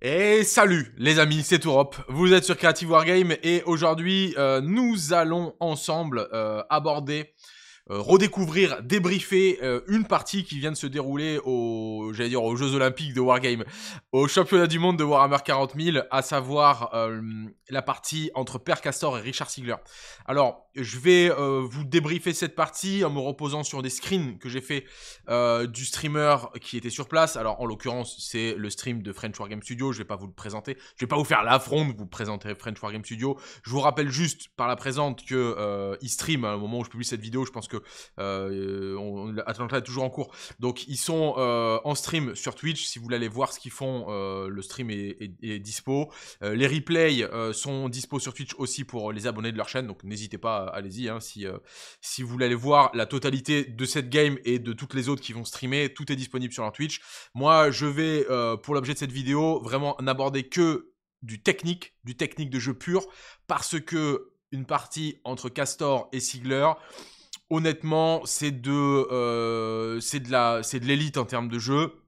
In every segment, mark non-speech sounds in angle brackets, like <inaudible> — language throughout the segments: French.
Et salut les amis, c'est Europe. Vous êtes sur Creative Wargame et aujourd'hui euh, nous allons ensemble euh, aborder, euh, redécouvrir, débriefer une partie qui vient de se dérouler dire aux Jeux Olympiques de Wargame, au Championnat du Monde de Warhammer 40 000, à savoir la partie entre Père Castor et Richard Sigler. Alors je vais euh, vous débriefer cette partie en me reposant sur des screens que j'ai fait euh, du streamer qui était sur place. Alors en l'occurrence, c'est le stream de French War Game Studio. Je ne vais pas vous le présenter. Je ne vais pas vous faire l'affront de vous présenter French War Game Studio. Je vous rappelle juste par la présente que euh, stream au moment où je publie cette vidéo. Je pense que euh, on, est toujours en cours. Donc ils sont en stream sur Twitch. Si vous voulez aller voir ce qu'ils font, le stream est, est dispo. les replays sont dispo sur Twitch aussi pour les abonnés de leur chaîne. Donc n'hésitez pas allez-y. Hein, euh, si, vous voulez aller voir la totalité de cette game et de toutes les autres qui vont streamer, tout est disponible sur leur Twitch. Moi, je vais, euh, pour l'objet de cette vidéo, vraiment n'aborder que du technique, du technique de jeu pur, parce que une partie entre Castor et Sigler, honnêtement, c'est de, euh, de l'élite en termes de jeu.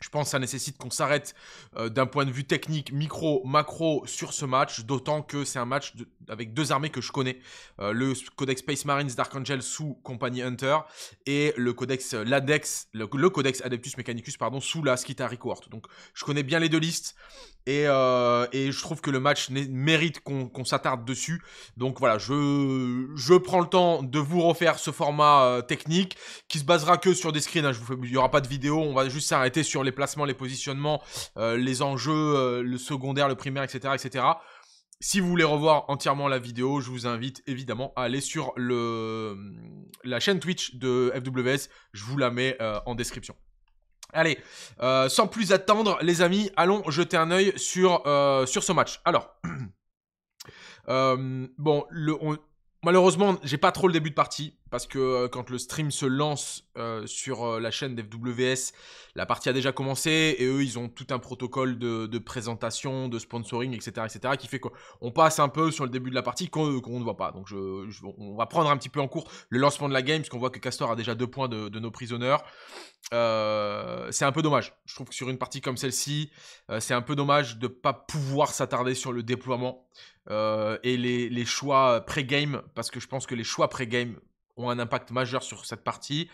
Je pense que ça nécessite qu'on s'arrête d'un point de vue technique, micro, macro sur ce match, d'autant que c'est un match de, avec deux armées que je connais. Euh, le codex Space Marines Dark Angel sous Compagnie Hunter et le codex euh, le, codex Adeptus Mechanicus pardon, sous la Skitari Court. Donc je connais bien les deux listes et, euh, et je trouve que le match mérite qu'on s'attarde dessus. Donc voilà, je, je prends le temps de vous refaire ce format technique qui se basera que sur des screens. Hein. je vous fais, il n'y aura pas de vidéo, on va juste s'arrêter sur les placements, les positionnements, les enjeux, le secondaire, le primaire, etc. etc. Si vous voulez revoir entièrement la vidéo, je vous invite évidemment à aller sur la chaîne Twitch de FWS. Je vous la mets euh, en description. Allez, euh, sans plus attendre, les amis, allons jeter un œil sur, euh, sur ce match. Alors, <clears throat> bon, le, malheureusement, j'ai pas trop le début de partie parce que euh, quand le stream se lance euh, sur euh, la chaîne d'FWS, la partie a déjà commencé et eux, ils ont tout un protocole de, présentation, de sponsoring, etc., etc., qui fait qu'on passe un peu sur le début de la partie qu'on ne voit pas. Donc, on va prendre un petit peu en cours le lancement de la game, puisqu'on voit que Castor a déjà deux points de, nos prisonneurs. c'est un peu dommage. Je trouve que sur une partie comme celle-ci, c'est un peu dommage de ne pas pouvoir s'attarder sur le déploiement. et les choix pré-game, parce que je pense que les choix pré-game un impact majeur sur cette partie.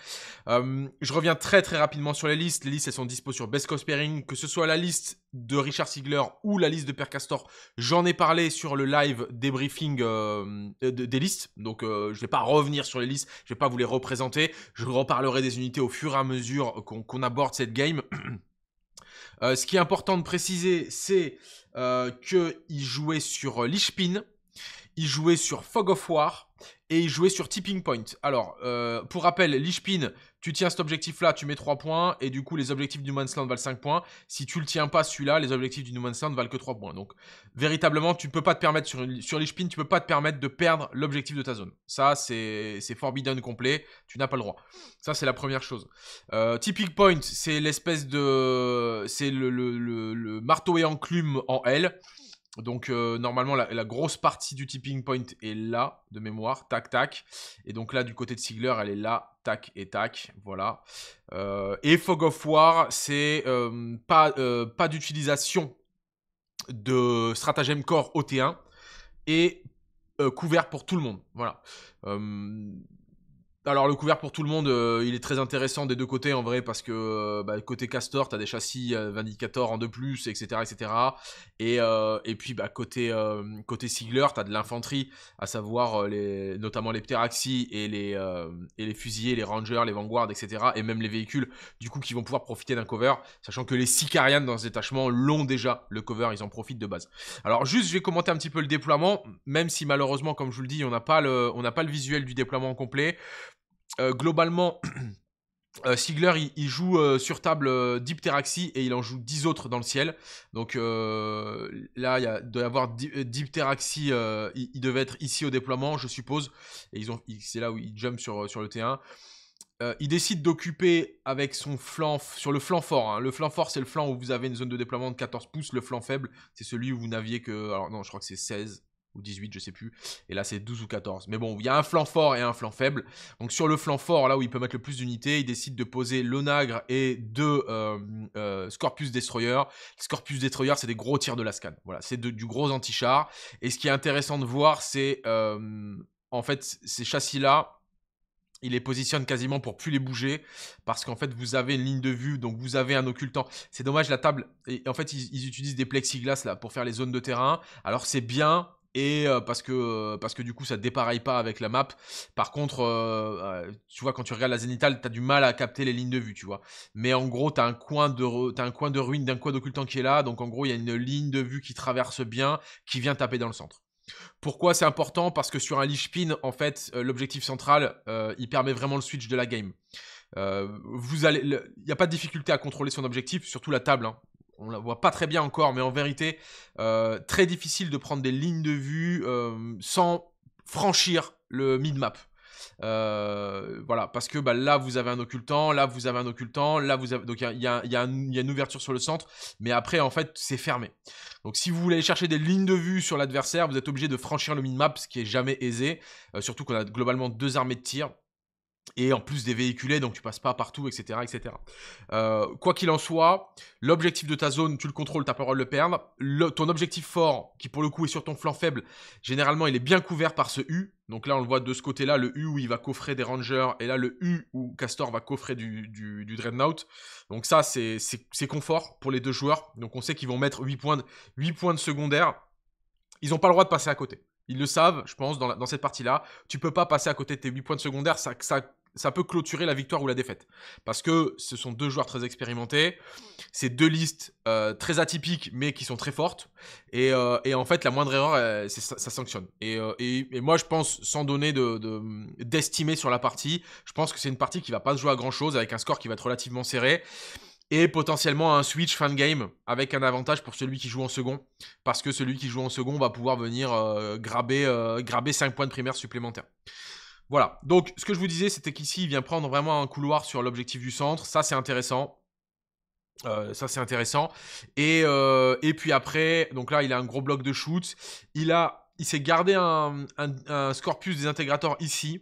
Euh, je reviens très très rapidement sur les listes. Les listes, elles sont dispos sur Best Cost Pairing, que ce soit la liste de Richard Sigler ou la liste de Per Castor. J'en ai parlé sur le live débriefing euh, des listes, donc euh, je ne vais pas revenir sur les listes, je ne vais pas vous les représenter. Je reparlerai des unités au fur et à mesure qu'on aborde cette game. <clears throat> ce qui est important de préciser, c'est qu'il jouait sur Lichpin il jouait sur Fog of War et il jouait sur Tipping Point. Alors, euh, pour rappel, Lichpin, tu tiens cet objectif-là, tu mets 3 points, et du coup, les objectifs du Mansland valent 5 points. Si tu le tiens pas, celui-là, les objectifs du No Man's Land valent que 3 points. Donc, véritablement, tu ne peux pas te permettre, sur, sur Lichpin, tu peux pas te permettre de perdre l'objectif de ta zone. Ça, c'est forbidden complet, tu n'as pas le droit. Ça, c'est la première chose. Euh, tipping Point, c'est l'espèce de... C'est le, le marteau et enclume en L. Donc euh, normalement la, grosse partie du tipping point est là de mémoire, tac tac. Et donc là du côté de Sigler elle est là, tac et tac, voilà. Euh, et Fog of War c'est euh, pas, pas d'utilisation de stratagème core OT1 et couvert pour tout le monde, voilà. Alors le couvert pour tout le monde, euh, il est très intéressant des deux côtés en vrai parce que euh, bah, côté Castor, t'as des châssis euh, Vindicator en 2 plus, etc., etc. Et, puis bah, côté côté Sigler, t'as de l'infanterie, à savoir les, notamment les Pteraxi et les et les fusiliers, les Rangers, les Vanguards, etc. Et même les véhicules, du coup, qui vont pouvoir profiter d'un cover, sachant que les Sicariens dans ce détachement l'ont déjà le cover, ils en profitent de base. Alors juste, je vais commenter un petit peu le déploiement, même si malheureusement, comme je vous le dis, on n'a pas le on n'a pas le visuel du déploiement complet. Euh, globalement, Sigler, <clears throat> euh, il, joue euh, sur table euh, et il en joue 10 autres dans le ciel. Donc là, il, y a, doit y avoir Dipteraxi, Il, devait être ici au déploiement, je suppose. Et ils ont, c'est là où il jump sur, sur le T1. il décide d'occuper avec son flanc, sur le flanc fort. Hein. Le flanc fort, c'est le flanc où vous avez une zone de déploiement de 14 pouces. Le flanc faible, c'est celui où vous n'aviez que. Alors non, je crois que c'est 16 ou 18, je sais plus. Et là, c'est 12 ou 14. Mais bon, il y a un flanc fort et un flanc faible. Donc sur le flanc fort, là où il peut mettre le plus d'unités, il décide de poser l'onagre et deux euh, euh Scorpus Destroyer. Scorpus Destroyer, c'est des gros tirs de la scan. Voilà, c'est du gros anti-char. Et ce qui est intéressant de voir, c'est euh, en fait ces châssis-là. Il les positionne quasiment pour plus les bouger parce qu'en fait vous avez une ligne de vue donc vous avez un occultant. C'est dommage la table. Et en fait ils, utilisent des plexiglas là pour faire les zones de terrain. Alors c'est bien et euh, parce que euh, parce que du coup ça dépareille pas avec la map. Par contre, euh, tu vois quand tu regardes la zénithale, t'as du mal à capter les lignes de vue, tu vois. Mais en gros, t'as un coin de un coin de ruine d'un coin d'occultant qui est là, donc en gros il y a une ligne de vue qui traverse bien, qui vient taper dans le centre. Pourquoi c'est important Parce que sur un lichpin, pin, en fait, l'objectif central, il permet vraiment le switch de la game. il n'y a pas de difficulté à contrôler son objectif, surtout la table. Hein on la voit pas très bien encore, mais en vérité, euh, très difficile de prendre des lignes de vue euh, sans franchir le mid-map. Euh, voilà, parce que bah, là vous avez un occultant, là vous avez un occultant, là vous avez. Donc il y, a, une ouverture sur le centre, mais après en fait c'est fermé. Donc si vous voulez chercher des lignes de vue sur l'adversaire, vous êtes obligé de franchir le mid map ce qui est jamais aisé, surtout qu'on a globalement deux armées de tir et en plus des véhiculés, donc tu passes pas partout, etc. etc. Euh, quoi qu'il en soit, l'objectif de ta zone, tu le contrôles, ta pas le droit de le perdre. ton objectif fort, qui pour le coup est sur ton flanc faible, généralement il est bien couvert par ce U. Donc là on le voit de ce côté-là, le U où il va coffrer des rangers, et là le U où Castor va coffrer du, Dreadnought. Donc ça c'est confort pour les deux joueurs. Donc on sait qu'ils vont mettre points 8 points de secondaire. Ils n'ont pas le droit de passer à côté. Ils le savent, je pense, dans, cette partie-là. Tu peux pas passer à côté de tes 8 points de secondaire. Ça, ça peut clôturer la victoire ou la défaite. Parce que ce sont deux joueurs très expérimentés. C'est deux listes euh, très atypiques, mais qui sont très fortes. Et, euh, en fait, la moindre erreur, euh, ça, sanctionne. Et, moi, je pense, sans donner d'estimer de, sur la partie, je pense que c'est une partie qui va pas se jouer à grand-chose, avec un score qui va être relativement serré et potentiellement un switch fin de game avec un avantage pour celui qui joue en second, parce que celui qui joue en second va pouvoir venir euh, grabber euh, graber, 5 points de primaire supplémentaires. Voilà, donc ce que je vous disais, c'était qu'ici, il vient prendre vraiment un couloir sur l'objectif du centre, ça c'est intéressant. Euh, ça c'est intéressant. Et, et puis après, donc là il a un gros bloc de shoot. Il a il s'est gardé un, un, Scorpius des intégrateurs ici,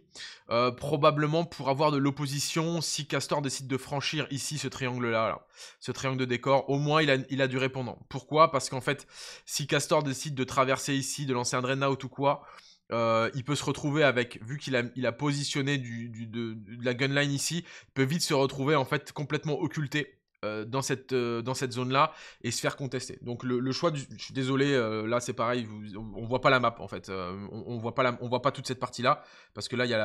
euh, probablement pour avoir de l'opposition si Castor décide de franchir ici ce triangle-là, ce triangle de décor, au moins il a, il a du répondant. Pourquoi Parce qu'en fait, si Castor décide de traverser ici, de lancer un Drainout ou quoi, euh, il peut se retrouver avec, vu qu'il a, il a positionné du, de, de, la gunline ici, il peut vite se retrouver en fait complètement occulté euh, dans cette, euh, dans cette zone-là et se faire contester. Donc le, choix Je suis désolé, euh, là c'est pareil, vous, on, voit pas la map en fait. on, on voit pas on voit pas toute cette partie-là parce que là il y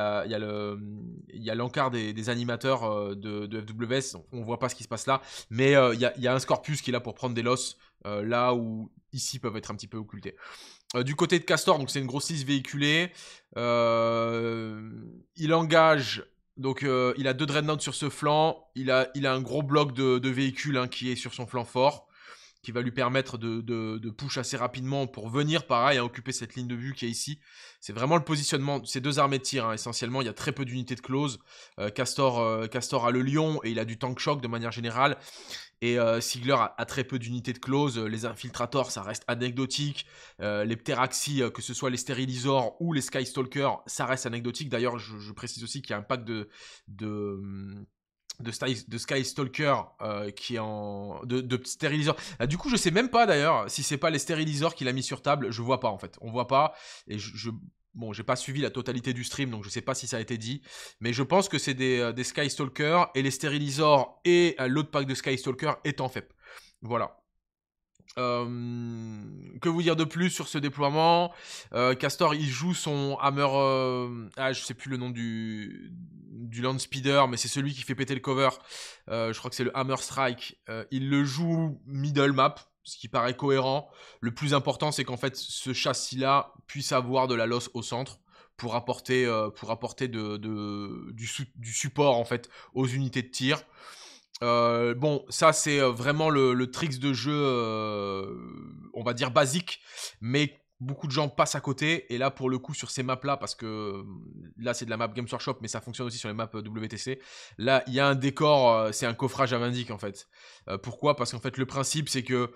a l'encart le, des, des animateurs de, de, FWS, on, ne voit pas ce qui se passe là, mais il y a, y, a, un Scorpus qui est là pour prendre des losses, là où ici peuvent être un petit peu occultés. du côté de Castor, donc c'est une grossiste véhiculée. il engage donc euh, il a deux dreadnoughts sur ce flanc, il a, il a un gros bloc de, de véhicules hein, qui est sur son flanc fort qui va lui permettre de, push assez rapidement pour venir, pareil, à occuper cette ligne de vue qui est ici. C'est vraiment le positionnement ces deux armées de tir, hein. essentiellement. Il y a très peu d'unités de close. Euh, Castor, euh, Castor a le lion et il a du tank shock de manière générale. Et Sigler euh, a, très peu d'unités de close. Les infiltrators, ça reste anecdotique. les pteraxis, que ce soit les stérilisors ou les skystalkers, ça reste anecdotique. D'ailleurs, je, précise aussi qu'il y a un pack de hum, de, Sky, de Sky Stalker euh, qui est en de, de stériliseur. Euh, du coup, je sais même pas d'ailleurs si c'est pas les stériliseurs qu'il a mis sur table. Je vois pas en fait. On voit pas et je, Bon, j'ai pas suivi la totalité du stream, donc je sais pas si ça a été dit. Mais je pense que c'est des, euh, des Sky Stalker et les stérilisors et l'autre pack de Sky Stalker est en FEP. Voilà. Euh, que vous dire de plus sur ce déploiement euh, Castor, il joue son Hammer... Euh, ah, je sais plus le nom du, du Land Speeder, mais c'est celui qui fait péter le cover. je crois que c'est le Hammer Strike. il le joue middle map, ce qui paraît cohérent. Le plus important, c'est qu'en fait, ce châssis-là puisse avoir de la loss au centre pour apporter, pour apporter du, du, support, en fait, aux unités de tir. Euh, bon, ça c'est euh, vraiment le, le tricks de jeu, euh, on va dire basique, mais beaucoup de gens passent à côté. Et là, pour le coup, sur ces maps-là, parce que là c'est de la map Games Workshop, mais ça fonctionne aussi sur les maps WTC. Là, il y a un décor, c'est un coffrage à Vindic en fait. pourquoi Parce qu'en fait, le principe c'est que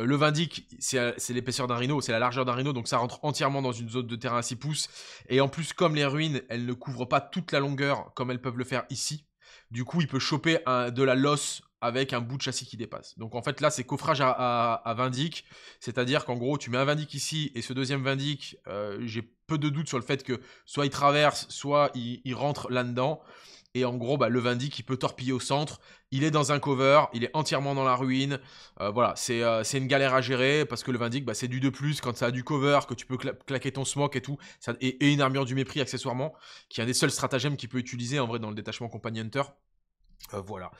le Vindic, c'est l'épaisseur d'un rhino, c'est la largeur d'un rhino, donc ça rentre entièrement dans une zone de terrain à 6 pouces. Et en plus, comme les ruines, elles ne couvrent pas toute la longueur comme elles peuvent le faire ici, du coup, il peut choper de la loss avec un bout de châssis qui dépasse. Donc en fait là c'est coffrage à, à, Vindic, c'est-à-dire qu'en gros tu mets un Vindic ici et ce deuxième Vindic, euh, j'ai peu de doutes sur le fait que soit il traverse, soit il, il rentre là-dedans. Et en gros, bah, Vindic qui peut torpiller au centre. Il est dans un cover, il est entièrement dans la ruine. Euh, voilà, euh, c'est une galère à gérer parce que le bah, c'est du de plus quand ça a du cover, que tu peux claquer ton smoke et tout. Ça, et, une armure du mépris accessoirement, qui est un des seuls stratagèmes qu'il peut utiliser en vrai dans le détachement Compagnie Hunter. Euh, voilà,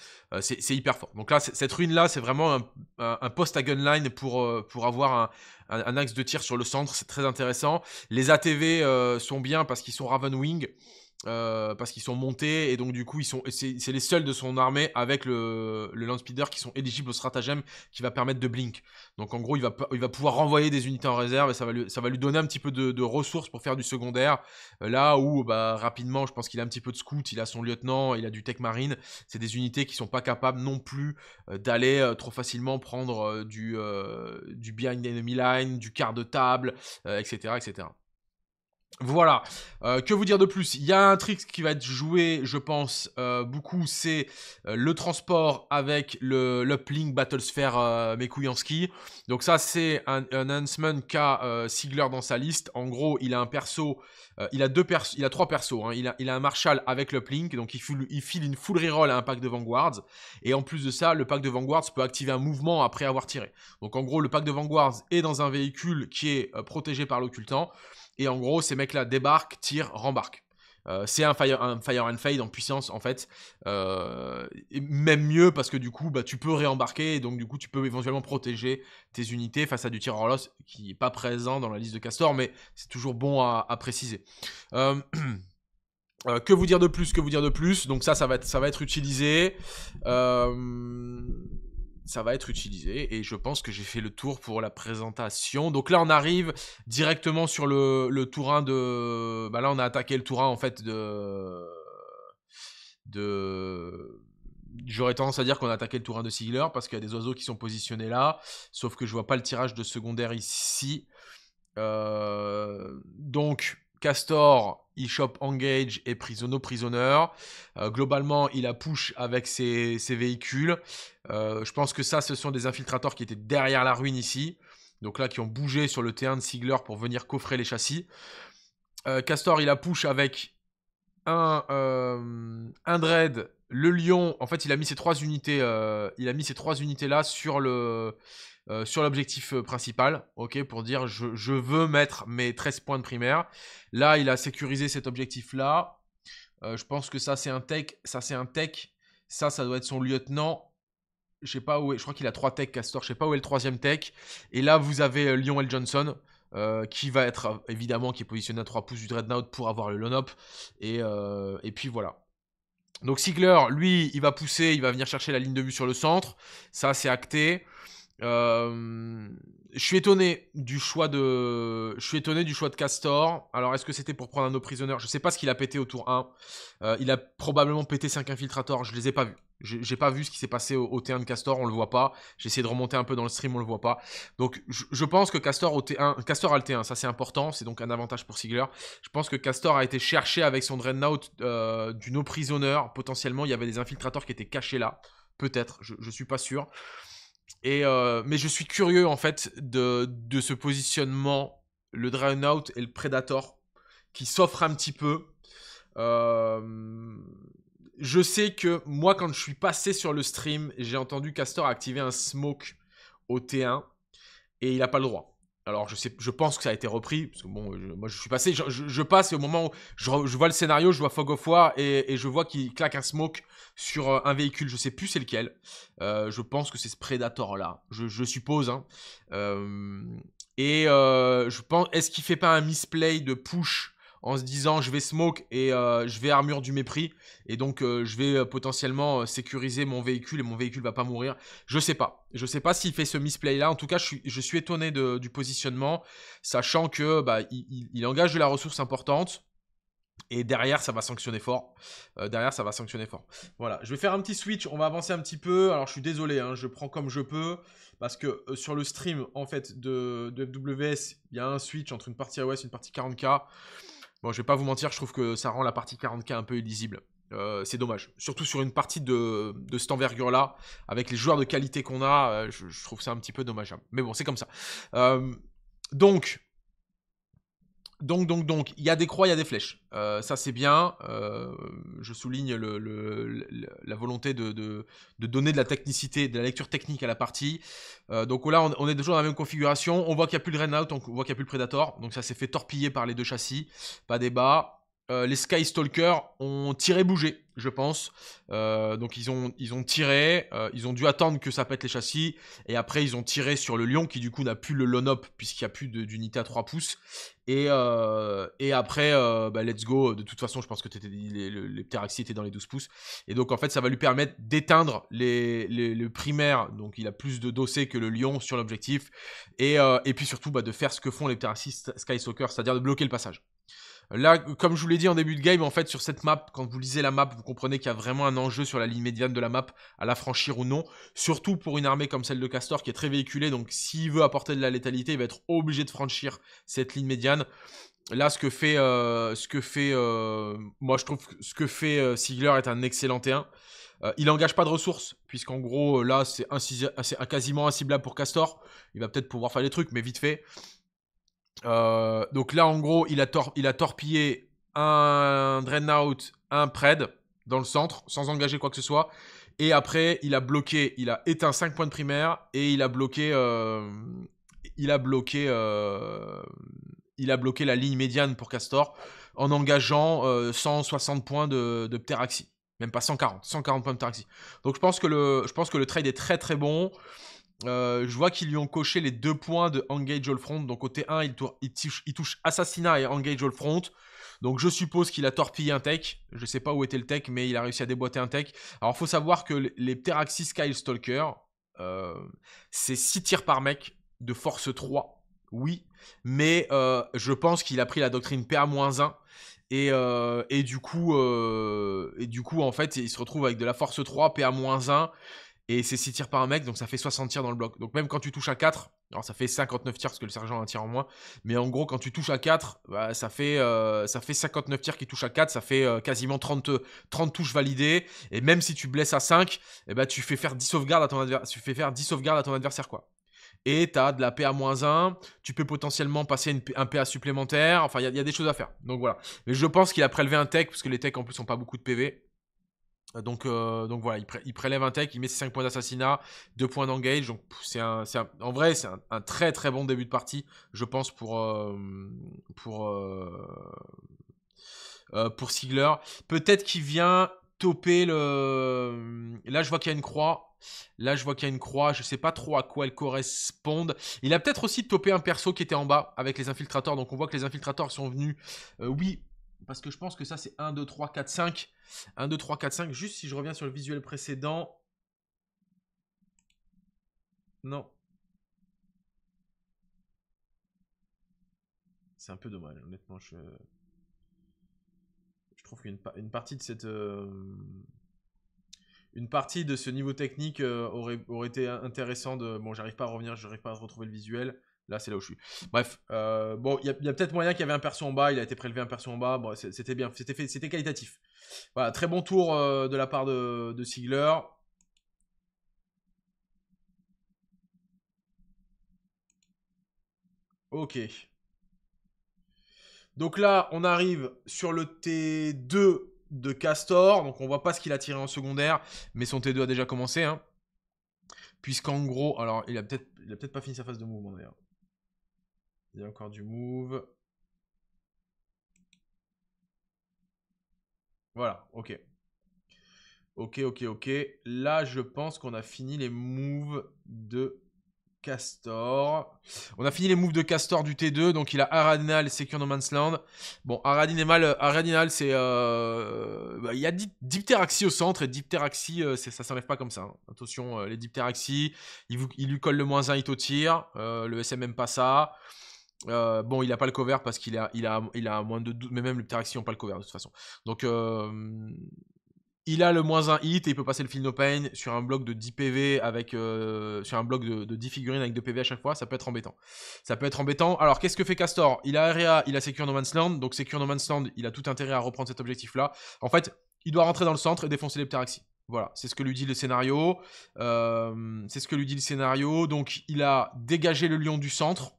c'est hyper fort. Donc là, cette ruine-là, c'est vraiment un, un, poste à gunline pour, pour avoir un, un, axe de tir sur le centre. C'est très intéressant. Les ATV sont bien parce qu'ils sont Raven Wing. Euh, parce qu'ils sont montés et donc du coup ils sont c'est les seuls de son armée avec le, le lance speeder qui sont éligibles au stratagème qui va permettre de blink. Donc en gros il va, il va pouvoir renvoyer des unités en réserve et ça va lui, ça va lui donner un petit peu de, de ressources pour faire du secondaire. Euh, là où bah, rapidement je pense qu'il a un petit peu de scout, il a son lieutenant, il a du tech marine. C'est des unités qui sont pas capables non plus euh, d'aller euh, trop facilement prendre du, du behind enemy line, du quart de table, etc. etc. Voilà, euh, que vous dire de plus Il y a un trick qui va être joué, je pense, euh, beaucoup, c'est euh, le transport avec le l'uplink Battlesphere sphere Donc ça, c'est un, un qu'a Sigler dans sa liste. En gros, il a un perso, il a deux il a trois persos. Hein. Il, a, un Marshall avec l'uplink, donc il, file, il file une full reroll à un pack de Vanguards. Et en plus de ça, le pack de Vanguards peut activer un mouvement après avoir tiré. Donc en gros, le pack de Vanguards est dans un véhicule qui est protégé par l'occultant. Et en gros, ces mecs-là débarquent, tirent, rembarquent. Euh, c'est un fire, un fire and fade en puissance en fait, euh, même mieux parce que du coup bah, tu peux réembarquer et donc du coup tu peux éventuellement protéger tes unités face à du tir loss qui n'est pas présent dans la liste de Castor mais c'est toujours bon à, préciser. Euh, <clears throat> que vous dire de plus, que vous dire de plus Donc ça, ça va être, ça va être utilisé ça va être utilisé et je pense que j'ai fait le tour pour la présentation. Donc là, on arrive directement sur le, le tour 1 de... Bah là, on a attaqué le tour 1 en fait de... J'aurais tendance à dire qu'on a attaqué le tour 1 de Sigler parce qu'il y a des oiseaux qui sont positionnés là, sauf que je vois pas le tirage de secondaire ici. Euh, donc, Castor, il chope Engage et Prisono prisonneur. globalement, il a push avec ses, véhicules. Euh, je pense que ça, ce sont des infiltrateurs qui étaient derrière la ruine ici. Donc là, qui ont bougé sur le terrain de Sigler pour venir coffrer les châssis. Euh, Castor, il a push avec un, euh, un dread, le lion. En fait, il a mis ses trois unités, il a mis ces trois unités là sur le euh, sur l'objectif euh, principal, ok, pour dire je, veux mettre mes 13 points de primaire. Là, il a sécurisé cet objectif-là. Euh, je pense que ça, c'est un tech. Ça, c'est un tech. Ça, ça doit être son lieutenant. Je sais pas où Je crois qu'il a trois techs, Castor. Je sais pas où est le troisième tech. Et là, vous avez Lionel Johnson. qui va être évidemment qui est positionné à 3 pouces du Dreadnought pour avoir le lone Et, et puis voilà. Donc Sigler, lui, il va pousser, il va venir chercher la ligne de vue sur le centre. Ça, c'est acté je suis étonné du choix de, je suis étonné du choix de Castor. Alors, est-ce que c'était pour prendre un no prisonneur Je sais pas ce qu'il a pété au tour 1. Euh, il a probablement pété 5 infiltrators. Je les ai pas vus. J'ai pas vu ce qui s'est passé au, T1 de Castor, on le voit pas. J'ai essayé de remonter un peu dans le stream, on le voit pas. Donc je, pense que Castor au t Castor a le T1, ça c'est important, c'est donc un avantage pour Sigler. Je pense que Castor a été cherché avec son Drain Out euh, du No Prisoner. Potentiellement, il y avait des infiltrateurs qui étaient cachés là. Peut-être, je, ne suis pas sûr. Euh, mais je suis curieux en fait de, de ce positionnement, le Drownout et le Predator, qui s'offrent un petit peu. je sais que moi, quand je suis passé sur le stream, j'ai entendu Castor activer un smoke au T1 et il n'a pas le droit. Alors je, pense que ça a été repris, parce que bon, moi je suis passé, je, passe et au moment où je, vois le scénario, je vois Fog of War et, je vois qu'il claque un smoke sur euh, un véhicule, je sais plus c'est lequel. Euh, je pense que c'est ce Predator là, je, suppose. Hein. Euh, et je pense, est-ce qu'il fait pas un misplay de push en se disant je vais smoke et euh, je vais armure du mépris et donc euh, je vais euh, potentiellement sécuriser mon véhicule et mon véhicule va pas mourir. Je sais pas. Je sais pas s'il fait ce misplay là. En tout cas, je suis, étonné du positionnement, sachant que bah, il, engage de la ressource importante. Et derrière, ça va sanctionner fort. derrière, ça va sanctionner fort. Voilà, je vais faire un petit switch. On va avancer un petit peu. Alors, je suis désolé, hein. je prends comme je peux. Parce que sur le stream, en fait, de, FWS, il y a un switch entre une partie iOS et une partie 40K. Bon, je vais pas vous mentir, je trouve que ça rend la partie 40K un peu illisible. Euh, c'est dommage. Surtout sur une partie de, de cette envergure-là, avec les joueurs de qualité qu'on a, euh, je, trouve ça un petit peu dommageable. Mais bon, c'est comme ça. Euh, donc, donc, donc, donc, il y a des croix, il y a des flèches. Euh, ça, c'est bien. Euh, je souligne le, la volonté de, donner de la technicité, de la lecture technique à la partie. Euh, donc là, on, est toujours dans la même configuration. On voit qu'il n'y a plus le out, on voit qu'il n'y a plus le Predator. Donc ça s'est fait torpiller par les deux châssis, Pas débat. Euh, les Sky ont tiré bougé, je pense. Euh, donc ils ont, ils ont tiré, euh, ils ont dû attendre que ça pète les châssis, et après ils ont tiré sur le lion qui du coup n'a plus le lone-up puisqu'il n'y a plus d'unité à 3 pouces. Et, et après, bah, let's go, de toute façon je pense que les, Pteraxis étaient dans les 12 pouces. Et donc en fait ça va lui permettre d'éteindre les, les, donc il a plus de dossiers que le lion sur l'objectif, et, puis surtout bah, de faire ce que font les Pteraxis Sky c'est-à-dire de bloquer le passage. Là, comme je vous l'ai dit en début de game, en fait, sur cette map, quand vous lisez la map, vous comprenez qu'il y a vraiment un enjeu sur la ligne médiane de la map à la franchir ou non. Surtout pour une armée comme celle de Castor qui est très véhiculée. Donc, s'il veut apporter de la létalité, il va être obligé de franchir cette ligne médiane. Là, ce que fait, euh, ce que fait, euh, moi je trouve que ce que fait Sigler euh, est un excellent T1. il n'engage pas de ressources, puisqu'en gros, là, c'est quasiment inciblable pour Castor. Il va peut-être pouvoir faire des trucs, mais vite fait. Euh, donc là, en gros, il a, torpillé un drain out, un pred dans le centre, sans engager quoi que ce soit. Et après, il a bloqué, il a éteint 5 points de primaire et il a bloqué, euh, il a bloqué, euh, il a bloqué la ligne médiane pour Castor en engageant 160 points de, de, Même pas 140, 140 points de Pteraxi. Donc je pense que le, je pense que le trade est très très bon. Euh, je vois qu'ils lui ont coché les deux points de Engage All Front. Donc au côté 1, il, touche, Assassinat et Engage All Front. Donc je suppose qu'il a torpillé un tech. Je ne sais pas où était le tech, mais il a réussi à déboîter un tech. Alors il faut savoir que les Pteraxis Kyle Stalker, euh, c'est 6 tirs par mec de force 3. Oui, mais euh, je pense qu'il a pris la doctrine PA-1 et, et, du coup, et du coup, en fait, il se retrouve avec de la force 3, PA-1, et c'est 6 tirs par un mec, donc ça fait 60 tirs dans le bloc. Donc même quand tu touches à 4, alors ça fait 59 tirs parce que le sergent a un tir en moins, mais en gros quand tu touches à 4, bah, ça, fait, euh, ça fait 59 tirs qui touchent à 4, ça fait euh, quasiment 30, 30 touches validées, et même si tu blesses à 5, eh bah, tu, fais faire 10 sauvegardes à ton tu fais faire 10 sauvegardes à ton adversaire. quoi et tu as de la PA-1, tu peux potentiellement passer un PA supplémentaire, enfin il y, y, a des choses à faire. Donc voilà. Mais je pense qu'il a prélevé un tech, parce que les techs en plus n'ont pas beaucoup de PV. Donc, euh, donc voilà, il, prélève un tech, il met ses 5 points d'assassinat, 2 points d'engage. Donc c'est en vrai, c'est un, très très bon début de partie, je pense, pour, euh, pour, euh, pour Sigler. Peut-être qu'il vient toper le... Là, je vois qu'il y a une croix. Là, je vois qu'il y a une croix. Je sais pas trop à quoi elle correspond. Il a peut-être aussi topé un perso qui était en bas avec les infiltrateurs. Donc on voit que les infiltrateurs sont venus. oui, parce que je pense que ça, c'est 1, 2, 3, 4, 5. 1, 2, 3, 4, 5. Juste si je reviens sur le visuel précédent. Non. C'est un peu dommage, honnêtement. Je, trouve qu'une une partie de cette. Euh, une partie de ce niveau technique euh, aurait, été intéressant de. Bon, j'arrive pas à revenir, n'arrive pas à retrouver le visuel. Là, c'est là où je suis. Bref, euh, bon, il y a, peut-être moyen qu'il y avait un perso en bas, il a été prélevé un perso en bas, bon, c'était bien, c'était qualitatif. Voilà, très bon tour euh, de la part de, Sigler. Ok. Donc là, on arrive sur le T2 de Castor, donc on voit pas ce qu'il a tiré en secondaire, mais son T2 a déjà commencé, hein. Puisqu'en gros, alors il a peut-être peut pas fini sa phase de mouvement d'ailleurs. Il y a encore du move. Voilà, ok. Ok, ok, ok. Là, je pense qu'on a fini les moves de Castor. On a fini les moves de Castor du T2. Donc, il a Aradinal, Secure No Man's Land. Bon, Aradinal, euh, Aradinal c'est... Euh, bah, il y a Dipteraxie au centre. Et Dipteraxie, euh, ça ça s'enlève pas comme ça. Hein. Attention, les dipteraxi il, lui colle le moins 1 hit au tir. le SM pas ça. Euh, bon, il a pas le cover parce qu'il a, il a, il a moins de 12, mais même les Pteraxi n'ont pas le cover de toute façon. Donc, euh, il a le moins 1 hit et il peut passer le Feel No Pain sur un bloc de 10 PV avec, euh, sur un bloc de, 10 figurines avec 2 PV à chaque fois. Ça peut être embêtant. Ça peut être embêtant. Alors, qu'est-ce que fait Castor Il a Area, il a Secure No Man's Land. Donc, Secure No Man's Land, il a tout intérêt à reprendre cet objectif-là. En fait, il doit rentrer dans le centre et défoncer les Pteraxi. Voilà, c'est ce que lui dit le scénario. c'est ce que lui dit le scénario. Donc, il a dégagé le lion du centre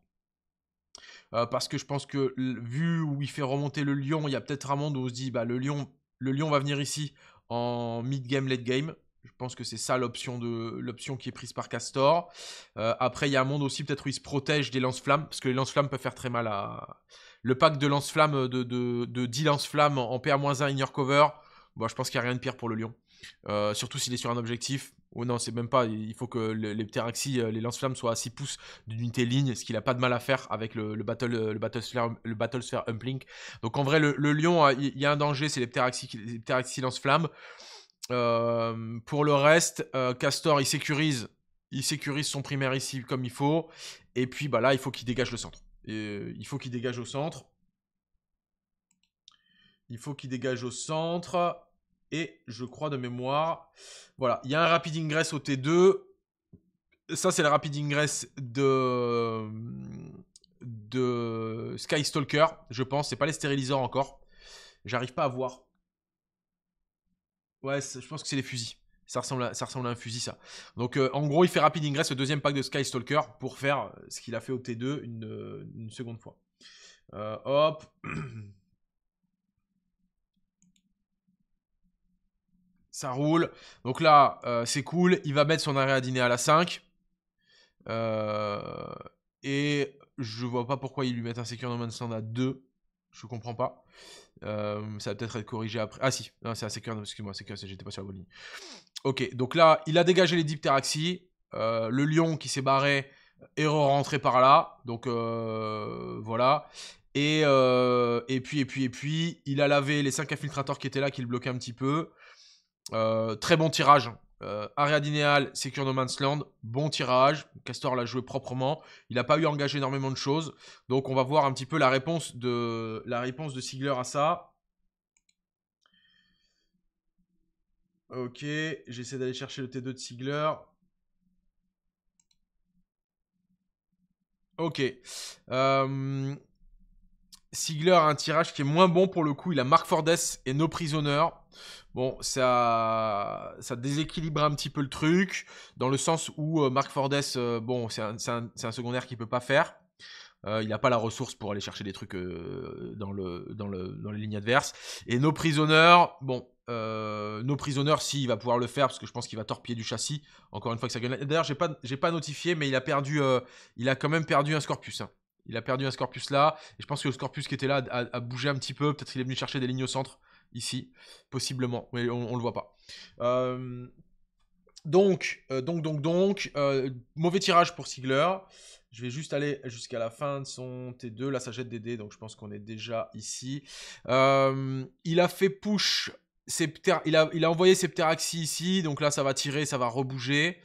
euh, parce que je pense que vu où il fait remonter le lion, il y a peut-être un monde où on se dit bah le lion le lion va venir ici en mid game, late game. Je pense que c'est ça l'option de l'option qui est prise par Castor. Euh, après, il y a un monde aussi peut-être où il se protège des lance-flammes, parce que les lance-flammes peuvent faire très mal à. Le pack de lance-flammes euh, de, 10 lance-flammes en PA-1 in your cover, bon, bah, je pense qu'il n'y a rien de pire pour le lion. surtout s'il est sur un objectif. Oh non, c'est même pas. Il faut que les pteraxis, euh, les lance-flammes soient à 6 pouces d'une unité ligne, ce qu'il a pas de mal à faire avec le, Battlesphere battle, le battle euh, le battle Humplink. Donc en vrai, le, lion, il y, a un danger, c'est les Pteraxi les lance-flammes. Euh, pour le reste, Castor, il sécurise, il sécurise son primaire ici comme il faut. Et puis bah là, il faut qu'il dégage le centre. il faut qu'il dégage au centre. Il faut qu'il dégage au centre et je crois de mémoire. Voilà, il y a un rapid ingress au T2. Ça, c'est le rapid ingress de, de Sky Stalker, je pense. C'est pas les stérilisants encore. J'arrive pas à voir. Ouais, je pense que c'est les fusils. Ça ressemble, à, ça ressemble à un fusil, ça. Donc, euh, en gros, il fait rapid ingress le deuxième pack de Sky Stalker pour faire ce qu'il a fait au T2 une, seconde fois. Euh, hop. <clears throat> ça roule. Donc là, euh, c'est cool. Il va mettre son arrêt à dîner à la 5. Euh, et je vois pas pourquoi il lui met un Secure No Man's à 2. Je comprends pas. Euh, ça va peut-être être corrigé après. Ah si, non, c'est un Secure, excuse-moi, que j'étais pas sur la bonne ligne. Ok, donc là, il a dégagé les Dipteraxi. le lion qui s'est barré est rentré par là. Donc voilà. Et, et, puis, et puis, et puis, il a lavé les 5 infiltrateurs qui étaient là, qui le bloquaient un petit peu. Euh, très bon tirage. Euh, Dineal, Secure No Man's Land, bon tirage. Castor l'a joué proprement. Il n'a pas eu à engager énormément de choses. Donc on va voir un petit peu la réponse de, la réponse de Sigler à ça. Ok, j'essaie d'aller chercher le T2 de Sigler. Ok. Euh, Sigler a un tirage qui est moins bon pour le coup. Il a Mark Fordes et nos Prisoner. Bon, ça, ça déséquilibre un petit peu le truc, dans le sens où euh, Mark Fordes, euh, bon, c'est un, secondaire qu'il ne peut pas faire. Euh, il n'a pas la ressource pour aller chercher des trucs dans, le, dans, dans les lignes adverses. Et nos Prisoner, bon, nos Prisoner, si, il va pouvoir le faire, parce que je pense qu'il va torpiller du châssis. Encore une fois que ça gagne. D'ailleurs, j'ai pas, pas notifié, mais il a perdu, il a quand même perdu un Scorpius. Hein. Il a perdu un Scorpius là. Et je pense que le Scorpus qui était là a, bougé un petit peu. Peut-être qu'il est venu chercher des lignes au centre, ici. Possiblement, mais on, ne le voit pas. Euh, euh, donc, donc, donc, donc, euh, mauvais tirage pour Sigler. Je vais juste aller jusqu'à la fin de son T2. Là, ça jette des dés, donc je pense qu'on est déjà ici. il a fait push. il, a, envoyé ses ici. Donc là, ça va tirer, ça va rebouger.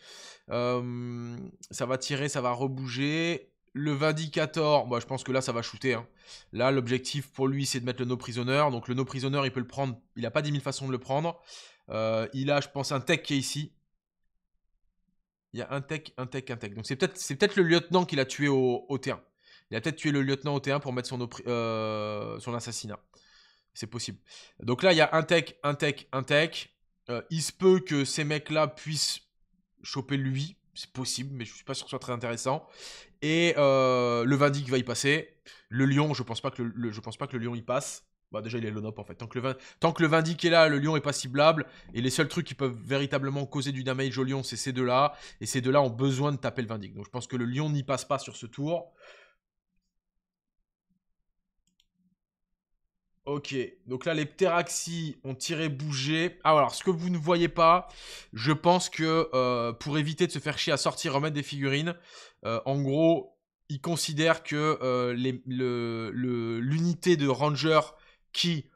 ça va tirer, ça va rebouger. Le Vindicator, bah, je pense que là, ça va shooter. Hein. Là, l'objectif pour lui, c'est de mettre le No Prisoner. Donc, le No Prisoner, il peut le prendre. Il n'a pas 10 000 façons de le prendre. Euh, il a, je pense, un tech qui est ici. Il y a un tech, un tech, un tech. Donc, c'est peut-être peut, le lieutenant qu'il a tué au, T1. Il a peut-être tué le lieutenant au T1 pour mettre euh, son, assassinat. C'est possible. Donc là, il y a un tech, un tech, un tech. Euh, il se peut que ces mecs-là puissent choper lui c'est possible, mais je ne suis pas sûr que ce soit très intéressant. Et euh, le Vindic va y passer. Le Lion, je pense pas que le, pense pas que le Lion y passe. Bah déjà il est l'onop en fait. Tant que, le, tant que le Vindic est là, le lion est pas ciblable. Et les seuls trucs qui peuvent véritablement causer du damage au lion, c'est ces deux-là. Et ces deux-là ont besoin de taper le Vindic. Donc je pense que le lion n'y passe pas sur ce tour. Ok, donc là les Pteraxi ont tiré bougé. Ah alors ce que vous ne voyez pas, je pense que euh, pour éviter de se faire chier à sortir remettre des figurines, euh, en gros, ils considèrent que euh, l'unité de ranger qui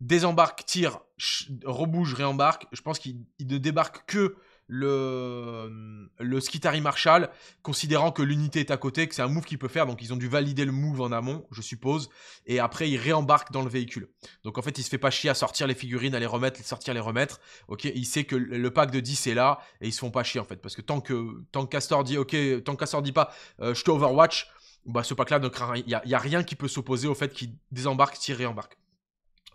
désembarque, tire, rebouge, réembarque, je pense qu'ils ne débarquent que le, euh, le Skitari Marshall, considérant que l'unité est à côté, que c'est un move qu'il peut faire, donc ils ont dû valider le move en amont, je suppose, et après ils réembarquent dans le véhicule. Donc en fait, il se fait pas chier à sortir les figurines, à les remettre, les sortir, les remettre, ok, il sait que le pack de 10 est là, et ils se font pas chier en fait, parce que tant que tant que Castor dit, ok, tant que Castor dit pas, euh, je te Overwatch, bah ce pack-là, il n'y a, rien qui peut s'opposer au fait qu'il désembarque, tire, réembarque.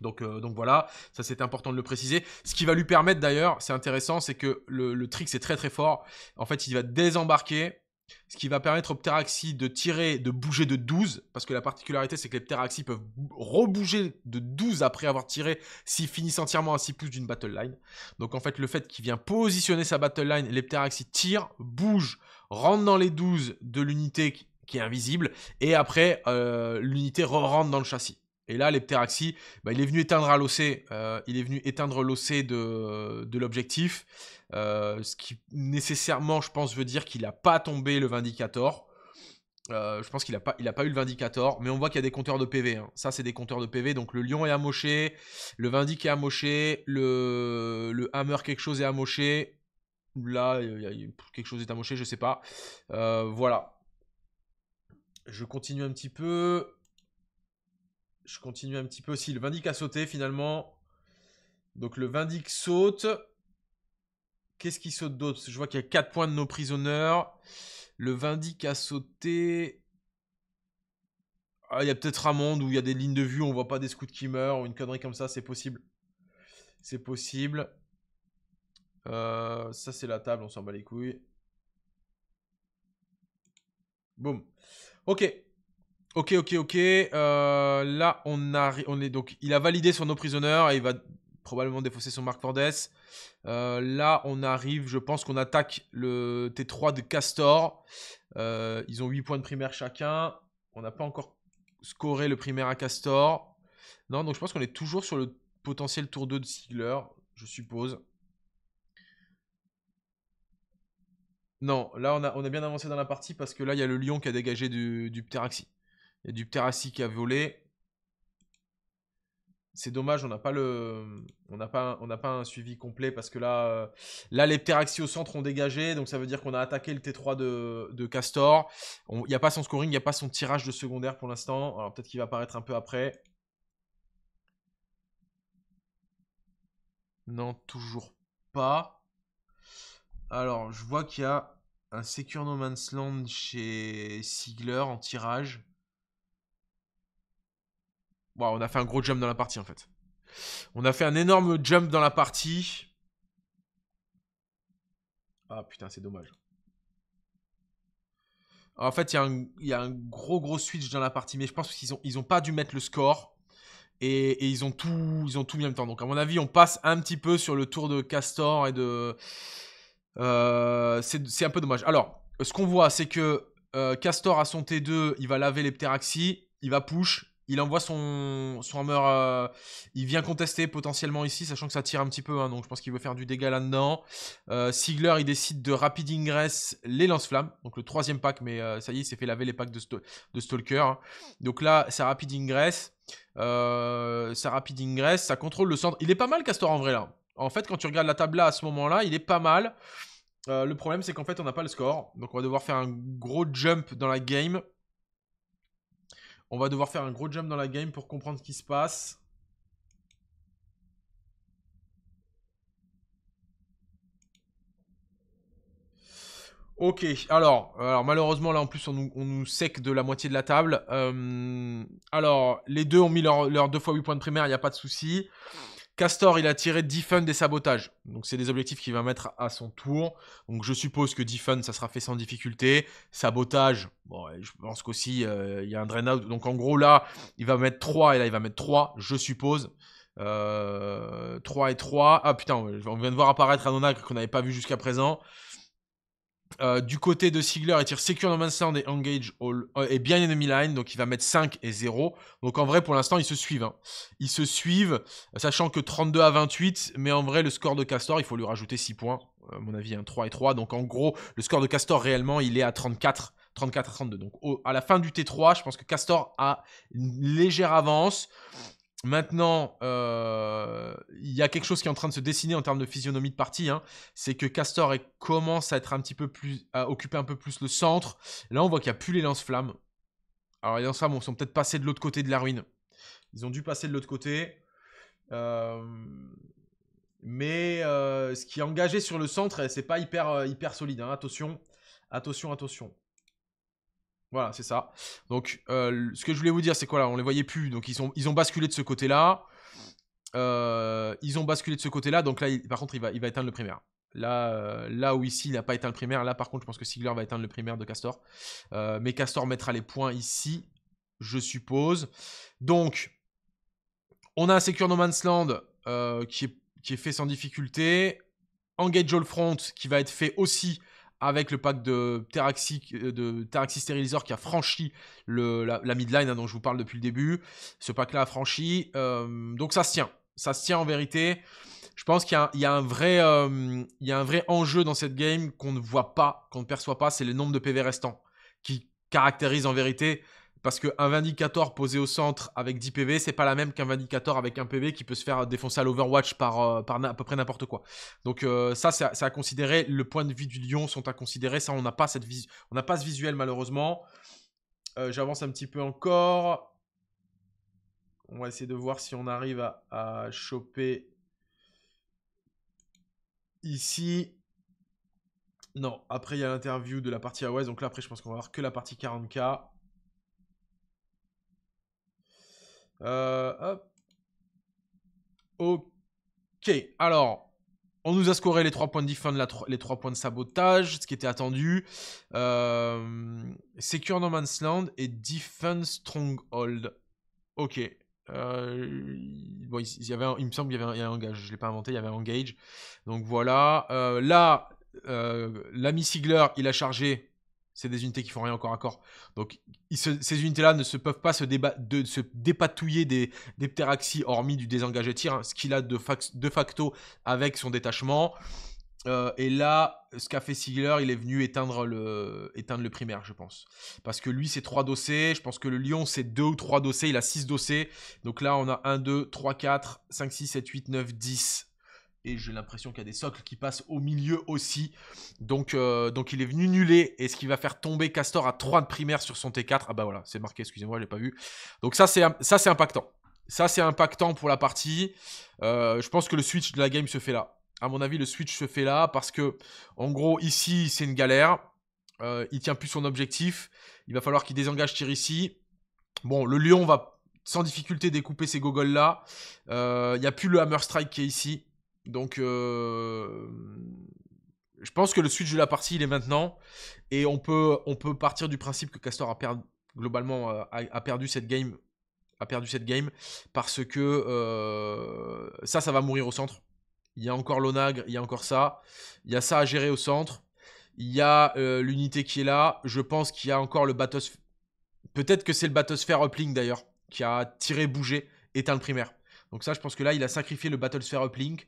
Euh, donc, voilà, ça c'est important de le préciser. Ce qui va lui permettre d'ailleurs, c'est intéressant, c'est que le, trick c'est très très fort. En fait, il va désembarquer, ce qui va permettre au pteraxi de tirer, de bouger de 12, parce que la particularité c'est que les pteraxis peuvent rebouger de 12 après avoir tiré s'ils finissent entièrement à 6 pouces d'une battle line. Donc en fait, le fait qu'il vient positionner sa battle line, les pteraxis tirent, bougent, rentrent dans les 12 de l'unité qui est invisible, et après euh, l'unité rentre dans le châssis. Et là, l'Epteraxi, bah, il est venu éteindre à euh, il est venu éteindre l'OC de, l'objectif, euh, ce qui nécessairement, je pense, veut dire qu'il n'a pas tombé le Vindicator. Euh, je pense qu'il n'a pas, il pas eu le Vindicator, mais on voit qu'il y a des compteurs de PV. Hein. Ça, c'est des compteurs de PV. Donc le lion est amoché, le Vindic est amoché, le, le hammer quelque chose est amoché. Là, quelque chose est amoché, je sais pas. voilà. Je continue un petit peu je continue un petit peu. aussi. le Vindic a sauté finalement. Donc le Vindic saute. Qu'est-ce qui saute d'autre Je vois qu'il y a 4 points de nos prisonneurs. Le Vindic a sauté. Ah, il y a peut-être un monde où il y a des lignes de vue, on voit pas des scouts qui meurent ou une connerie comme ça, c'est possible. C'est possible. Euh, ça, c'est la table, on s'en bat les couilles. Boum. Ok. Ok, ok, ok. Euh, là, on, on est donc. Il a validé sur nos prisonniers et il va probablement défausser son Mark Fordes. Euh, là, on arrive. Je pense qu'on attaque le T3 de Castor. Euh, ils ont 8 points de primaire chacun. On n'a pas encore scoré le primaire à Castor. Non, donc je pense qu'on est toujours sur le potentiel tour 2 de Sigler, je suppose. Non, là on a, bien avancé dans la partie parce que là il y a le lion qui a dégagé du, du Pteraxi. Il y a du Pterassi qui a volé. C'est dommage, on n'a pas le, on n'a pas, on pas un suivi complet parce que là, euh, là les Pteraxi au centre ont dégagé, donc ça veut dire qu'on a attaqué le T3 de, de Castor. Il n'y a pas son scoring, il n'y a pas son tirage de secondaire pour l'instant. Alors peut-être qu'il va apparaître un peu après. Non, toujours pas. Alors, je vois qu'il y a un Secure No Man's Land chez Sigler en tirage on a fait un gros jump dans la partie en fait. On a fait un énorme jump dans la partie. Ah putain, c'est dommage. En fait, il y, a un gros gros switch dans la partie, mais je pense qu'ils n'ont ils ont pas dû mettre le score. Et, ils, ont tout, ils ont tout mis en même temps. Donc à mon avis, on passe un petit peu sur le tour de Castor et de... Euh, c'est un peu dommage. Alors, ce qu'on voit, c'est que euh, Castor à son T2, il va laver les Pteraxi, il va push, il envoie son, son euh, il vient contester potentiellement ici, sachant que ça tire un petit peu. Hein, donc je pense qu'il veut faire du dégât là-dedans. Euh, Sigler, il décide de rapid ingress les lance-flammes. Donc le troisième pack, mais euh, ça y est, il s'est fait laver les packs de, Stalker. Hein. Donc là, ça rapid ingress. ça rapid ingress. Ça contrôle le centre. Il est pas mal, Castor, en vrai là. En fait, quand tu regardes la table là à ce moment-là, il est pas mal. le problème, c'est qu'en fait, on n'a pas le score. Donc on va devoir faire un gros jump dans la game. On va devoir faire un gros jump dans la game pour comprendre ce qui se passe. Ok, alors, alors malheureusement là en plus on nous, sec de la moitié de la table. Euh, alors les deux ont mis leurs leur deux fois 8 points de primaire, il n'y a pas de souci. Castor, il a tiré Defund des sabotages. Donc c'est des objectifs qu'il va mettre à son tour. Donc je suppose que Defund, ça sera fait sans difficulté. Sabotage, bon, je pense qu'aussi, euh, il y a un drain out. Donc en gros, là, il va mettre 3 et là, il va mettre 3, je suppose. 3 euh, et 3. Ah putain, on vient de voir apparaître un onagre qu'on n'avait pas vu jusqu'à présent. Euh, du côté de Sigler, il tire Secure No Sound et Engage all, euh, et bien Enemy Line, donc il va mettre 5 et 0. Donc en vrai, pour l'instant, ils se suivent. Hein. Ils se suivent, sachant que 32 à 28, mais en vrai, le score de Castor, il faut lui rajouter 6 points. Euh, à mon avis, 3 et 3. Donc en gros, le score de Castor, réellement, il est à 34. 34 à 32. Donc à la fin du T3, je pense que Castor a une légère avance. Maintenant, euh, il y a quelque chose qui est en train de se dessiner en termes de physionomie de partie. Hein. c'est que Castor commence à être un petit peu plus, à occuper un peu plus le centre. Là, on voit qu'il n'y a plus les lance-flammes. Alors les lance-flammes sont peut-être passés de l'autre côté de la ruine. Ils ont dû passer de l'autre côté. Euh, mais euh, ce qui est engagé sur le centre, c'est pas hyper, hyper solide. Hein. Attention, attention, attention. Voilà, c'est ça. Donc, euh, ce que je voulais vous dire, c'est quoi là On les voyait plus, donc ils ont, ils ont basculé de ce côté-là. Euh, ils ont basculé de ce côté-là, donc là, par contre, il va, il va éteindre le primaire. Là, euh, là où ici, il n'a pas éteint le primaire. Là, par contre, je pense que Sigler va éteindre le primaire de Castor. mais Castor mettra les points ici, je suppose. Donc, on a un Secure No Man's Land qui est, qui, est, fait sans difficulté. Engage All Front qui va être fait aussi avec le pack de Teraxi, Sterilizer qui a franchi la, midline hein, dont je vous parle depuis le début. Ce pack-là a franchi. Euh, donc ça se tient. Ça se tient en vérité. Je pense qu'il y, euh, y, a un vrai enjeu dans cette game qu'on ne voit pas, qu'on ne perçoit pas, c'est le nombre de PV restants qui caractérise en vérité parce qu'un Vindicator posé au centre avec 10 PV, c'est pas la même qu'un Vindicator avec un PV qui peut se faire défoncer à l'Overwatch par, euh, à peu près n'importe quoi. Donc euh, ça, c'est à, considérer. Le point de vue du lion sont à considérer. Ça, on n'a pas, pas ce visuel malheureusement. Euh, j'avance un petit peu encore. On va essayer de voir si on arrive à, choper ici. Non, après il y a l'interview de la partie AOS, donc là après je pense qu'on va avoir que la partie 40k. Euh, ok. Alors, on nous a scoré les 3 points de la les 3 points de sabotage, ce qui était attendu. Euh, secure No Man's Land et Defense Stronghold. Ok. Euh, il, y avait il me semble qu'il y avait un, engage, je ne l'ai pas inventé, il y avait un engage. Donc voilà. là, l'ami Sigler, il a chargé c'est des unités qui font rien encore à corps. Donc ces unités-là ne se peuvent pas se, de, se dépatouiller des, des hormis du désengagé tir, hein, ce qu'il a de, de, facto avec son détachement. Euh, et là, ce qu'a fait Sigler, il est venu éteindre le, éteindre le primaire, je pense. Parce que lui, c'est 3 dossés. Je pense que le lion, c'est 2 ou 3 dossés. Il a 6 dossés. Donc là, on a 1, 2, 3, 4, 5, 6, 7, 8, 9, 10, et j'ai l'impression qu'il y a des socles qui passent au milieu aussi. Donc, euh, donc il est venu nuler. Et ce qui va faire tomber Castor à 3 de primaire sur son T4 Ah bah voilà, c'est marqué, excusez-moi, je l'ai pas vu. Donc ça, c'est ça c'est impactant. Ça, c'est impactant pour la partie. Euh, je pense que le switch de la game se fait là. À mon avis, le switch se fait là parce que, en gros, ici, c'est une galère. Il euh, il tient plus son objectif. Il va falloir qu'il désengage tir ici. Bon, le lion va sans difficulté découper ces gogoles là. Il n'y a plus le hammer strike qui est ici. Donc, euh, je pense que le switch de la partie, il est maintenant. Et on peut, on peut partir du principe que Castor a perdu, globalement, euh, a, perdu cette game. A perdu cette game parce que euh, ça, ça va mourir au centre. Il y a encore l'onagre, il y a encore ça. Il y a ça à gérer au centre. Il y a l'unité qui est là. Je pense qu'il y a encore le Batosphère. Peut-être que c'est le batosphère uplink d'ailleurs qui a tiré, bougé, éteint le primaire. Donc ça, je pense que là, il a sacrifié le Battlesphere Uplink.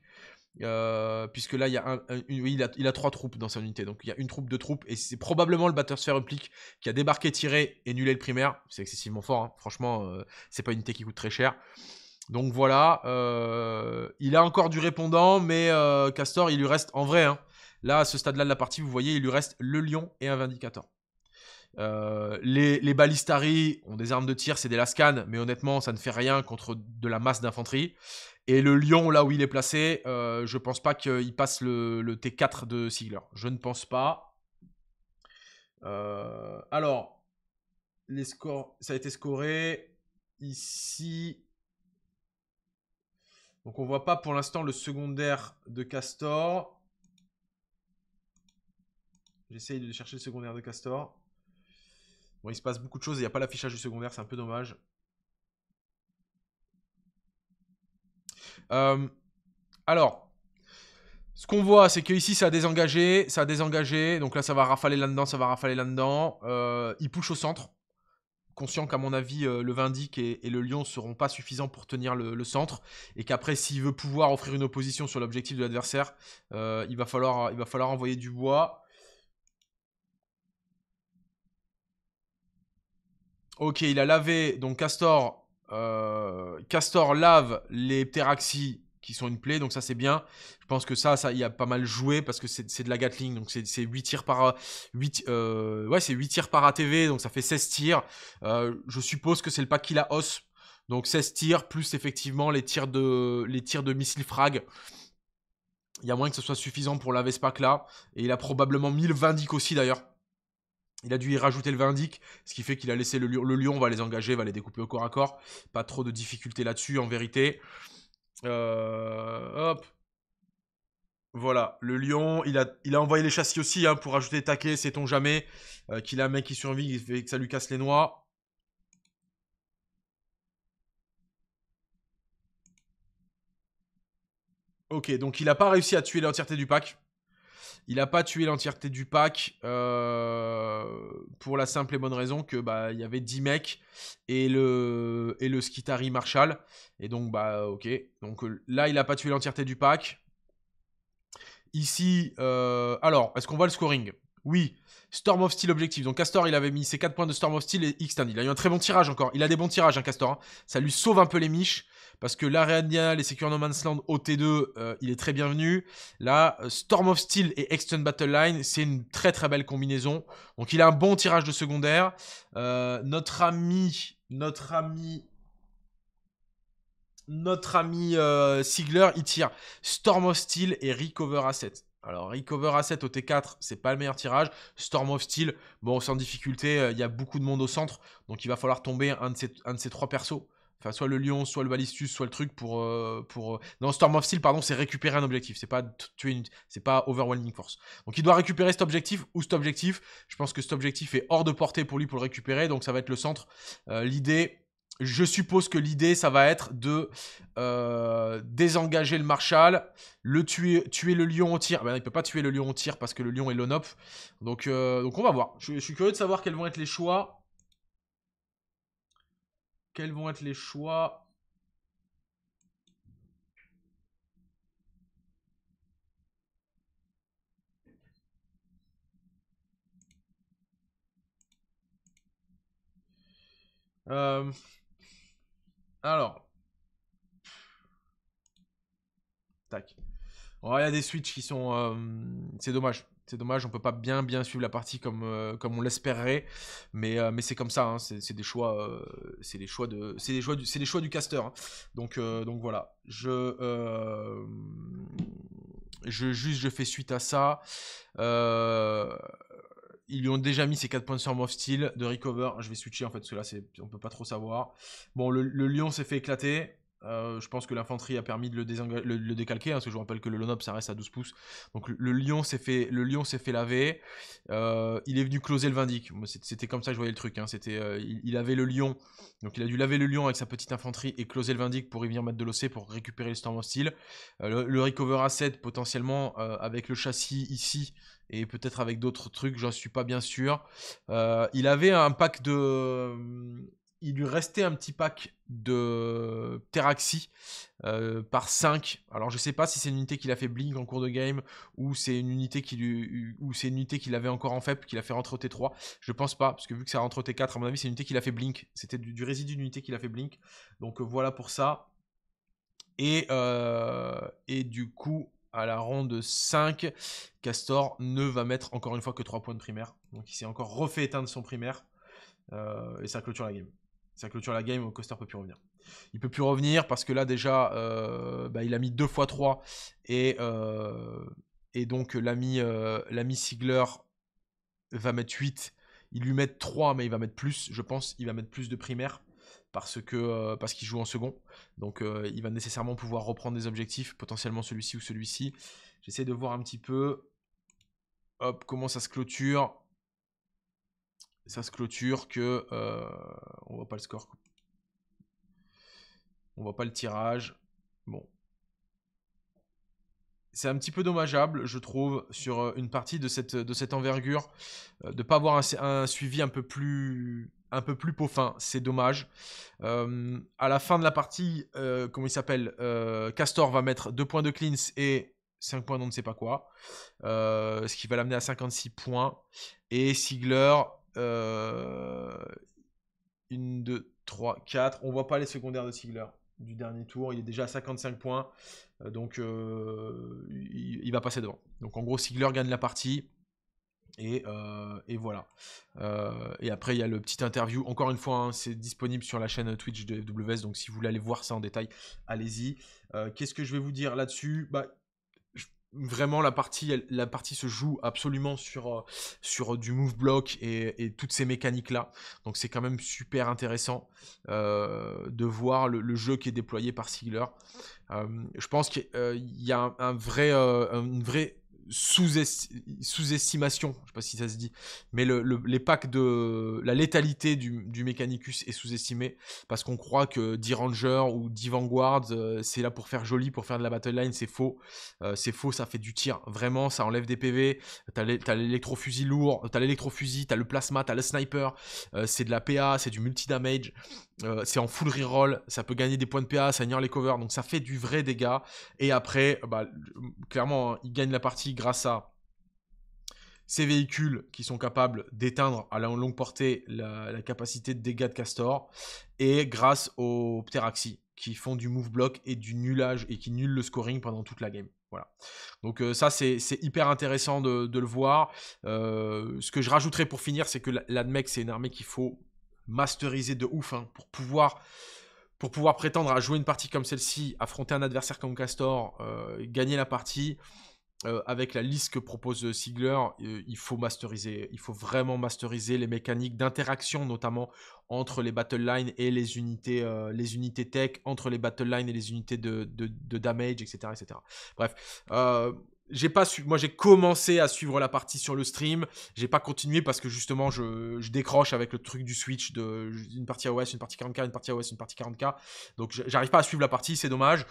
Euh, puisque là, il, y a trois troupes dans sa unité. Donc, il y a une troupe, deux troupes. Et c'est probablement le Battlesphere Uplink qui a débarqué, tiré et nulé le primaire. C'est excessivement fort. Hein. Franchement, euh, c'est pas une unité qui coûte très cher. Donc voilà. Euh, il a encore du répondant, mais Castor, il lui reste en vrai. Hein, là, à ce stade-là de la partie, vous voyez, il lui reste le lion et un vindicateur. Euh, les, les balistari ont des armes de tir, c'est des lascans mais honnêtement, ça ne fait rien contre de la masse d'infanterie. Et le lion, là où il est placé, Je euh, je pense pas qu'il passe le, T4 de Sigler. Je ne pense pas. Euh, alors, les scores, ça a été scoré ici. Donc on voit pas pour l'instant le secondaire de Castor. J'essaye de chercher le secondaire de Castor. Bon, il se passe beaucoup de choses, il n'y a pas l'affichage du secondaire, c'est un peu dommage. Euh, alors, ce qu'on voit, c'est qu'ici, ça a désengagé, ça a désengagé. Donc là, ça va rafaler là-dedans, ça va rafaler là-dedans. Euh, il push au centre. Conscient qu'à mon avis, euh, le Vindic et, le Lion seront pas suffisants pour tenir le, centre. Et qu'après, s'il veut pouvoir offrir une opposition sur l'objectif de l'adversaire, il, va falloir, il va falloir envoyer du bois. Ok, il a lavé. Donc Castor, euh, Castor lave les pteraxis qui sont une plaie, donc ça c'est bien. Je pense que ça, ça il a pas mal joué parce que c'est de la Gatling, donc c'est 8 tirs par 8, euh, ouais, c'est 8 tirs par ATV, donc ça fait 16 tirs. Euh, je suppose que c'est le pack qu'il a os, donc 16 tirs plus effectivement les tirs de les tirs de missile frag. Il y a moins que ce soit suffisant pour laver ce pack là, et il a probablement 1000 vindic aussi d'ailleurs. Il a dû y rajouter le Vindic, ce qui fait qu'il a laissé le, le Lion, va les engager, va les découper au corps à corps. Pas trop de difficultés là-dessus, en vérité. Euh, hop. Voilà, le lion, il a, envoyé les châssis aussi hein, pour rajouter taquet, sait-on jamais. Euh, qu'il a un mec qui survit et que ça lui casse les noix. Ok, donc il n'a pas réussi à tuer l'entièreté du pack. Il n'a pas tué l'entièreté du pack euh, pour la simple et bonne raison que bah il y avait 10 mecs et le et le Skitari Marshall et donc bah ok donc là il n'a pas tué l'entièreté du pack. Ici euh, alors est-ce qu'on voit le scoring Oui. Storm of Steel objectif. Donc Castor, il avait mis ses 4 points de Storm of Steel et X-Tend. Il a eu un très bon tirage encore. Il a des bons tirages, un hein, Castor. Hein. Ça lui sauve un peu les miches. Parce que Diana, les Secure No Man's Land, t 2 euh, il est très bienvenu. Là, euh, Storm of Steel et Extend Battle Line, c'est une très très belle combinaison. Donc il a un bon tirage de secondaire. Euh, notre ami, notre ami, notre ami Sigler, il tire Storm of Steel et Recover Asset. Alors, Recover Asset au T4, c'est pas le meilleur tirage. Storm of Steel, bon, sans difficulté, il y a beaucoup de monde au centre. Donc, il va falloir tomber un de un de ces trois persos soit le lion, soit le balistus, soit le truc pour. Euh, pour... Euh, non, Storm of Steel, pardon, c'est récupérer un objectif. C'est pas C'est pas Overwhelming Force. Donc il doit récupérer cet objectif ou cet objectif. Je pense que cet objectif est hors de portée pour lui pour le récupérer. Donc ça va être le centre. Euh, l'idée. Je suppose que l'idée, ça va être de désengager le Marshal, le tuer, tuer le lion au tir. Ben, il peut pas tuer le lion au tir parce que le lion est l'onop. Donc, donc on va voir. je suis curieux de savoir quels vont être les choix. Quels vont être les choix euh, Alors. Tac. Oh, il y a des switches qui sont... Euh, c'est dommage. C'est dommage, on peut pas bien bien suivre la partie comme, euh, comme on l'espérait mais, euh, mais c'est comme ça, hein, c'est des choix, euh, c'est les choix de, c'est choix du, c'est les choix du caster. Hein. Donc donc voilà, je je juste je fais suite à ça. ils lui ont déjà mis ces 4 points sur Storm of de Recover. Je vais switcher en fait, parce que là, on peut pas trop savoir. Bon, le lion s'est fait éclater. Euh, je pense que l'infanterie a permis de le, décalquer, hein, parce que je vous rappelle que le Lonop ça reste à 12 pouces. Donc le lion s'est fait, le fait laver. Euh, il est venu closer le Vindic. C'était comme ça que je voyais le truc. Hein. Euh, il, avait le lion, donc il a dû laver le lion avec sa petite infanterie et closer le Vindic pour y venir mettre de l'OC pour récupérer le Storm Hostile. Le, le, recover asset potentiellement avec le châssis ici et peut-être avec d'autres trucs, j'en suis pas bien sûr. il avait un pack de il lui restait un petit pack de Teraxi euh, par 5. Alors je sais pas si c'est une unité qu'il a fait Blink en cours de game ou c'est une unité qu'il ou c'est une unité qu'il avait encore en faible qu'il a fait rentrer au T3. Je pense pas parce que vu que c'est rentre au T4 à mon avis, c'est une unité qu'il a fait Blink. C'était du, résidu d'une unité qu'il a fait Blink. Donc euh, voilà pour ça. Et, euh, et du coup, à la ronde 5, Castor ne va mettre encore une fois que 3 points de primaire. Donc il s'est encore refait éteindre son primaire. et ça clôture la game. Ça clôture la game, Coaster peut plus revenir. Il peut plus revenir parce que là déjà, euh, bah, il a mis 2 x 3 et, euh, et donc euh, l'ami Sigler va mettre 8. Il lui met 3 mais il va mettre plus, je pense, il va mettre plus de primaire parce que parce qu'il joue en second. Donc il va nécessairement pouvoir reprendre des objectifs, potentiellement celui-ci ou celui-ci. J'essaie de voir un petit peu hop, comment ça se clôture ça se clôture que On euh, on voit pas le score. On voit pas le tirage. Bon. C'est un petit peu dommageable, je trouve, sur euh, une partie de cette, de cette envergure, euh, de ne pas avoir un, suivi un peu plus un peu plus peaufin. C'est dommage. à la fin de la partie, comment il s'appelle Castor va mettre 2 points de cleanse et 5 points, d'on ne sait pas quoi. ce qui va l'amener à 56 points. Et Sigler euh, une, deux, 3, 4. On voit pas les secondaires de Sigler du dernier tour. Il est déjà à 55 points. Euh, donc euh, il, va passer devant. Donc en gros, Sigler gagne la partie. Et, voilà. et après, il y a le petit interview. Encore une fois, hein, c'est disponible sur la chaîne Twitch de WS. Donc si vous voulez aller voir ça en détail, allez-y. Qu'est-ce que je vais vous dire là-dessus bah, vraiment la partie, la partie se joue absolument sur, euh, sur euh, du move block et, et toutes ces mécaniques là. Donc c'est quand même super intéressant euh, de voir le, jeu qui est déployé par Sigler. je pense qu'il y a un, un vrai, sous-estimation, je sais pas si ça se dit, mais les packs de la létalité du, du Mechanicus est sous-estimée parce qu'on croit que 10 Ranger ou 10 vanguards euh, c'est là pour faire joli, pour faire de la battle line, c'est faux, euh, c'est faux, ça fait du tir, vraiment, ça enlève des PV, t'as l'électrofusil lourd, t'as l'électrofusil, t'as le plasma, t'as le sniper, euh, c'est de la PA, c'est du multi-damage, euh, c'est en full reroll, ça peut gagner des points de PA, ça ignore les covers, donc ça fait du vrai dégât. Et après, euh, bah, clairement, hein, il gagne la partie grâce à ces véhicules qui sont capables d'éteindre à la longue portée la, capacité de dégâts de Castor, et grâce aux Pteraxi qui font du move block et du nullage et qui nulent le scoring pendant toute la game. Voilà. Donc euh, ça, c'est hyper intéressant de, le voir. ce que je rajouterais pour finir, c'est que l'ADMEC, c'est une armée qu'il faut Masteriser de ouf hein, pour pouvoir pour pouvoir prétendre à jouer une partie comme celle-ci, affronter un adversaire comme Castor, euh, gagner la partie. Euh, avec la liste que propose Sigler, euh, il faut masteriser, il faut vraiment masteriser les mécaniques d'interaction, notamment entre les battle lines et les unités, les unités tech, entre les battle lines et les unités de, de damage, etc., etc. Bref, j'ai pas su... moi j'ai commencé à suivre la partie sur le stream, j'ai pas continué parce que justement je, je décroche avec le truc du Switch de une partie iOS, une partie 40K, une partie iOS, une partie 40K. Donc j'arrive pas à suivre la partie, c'est dommage.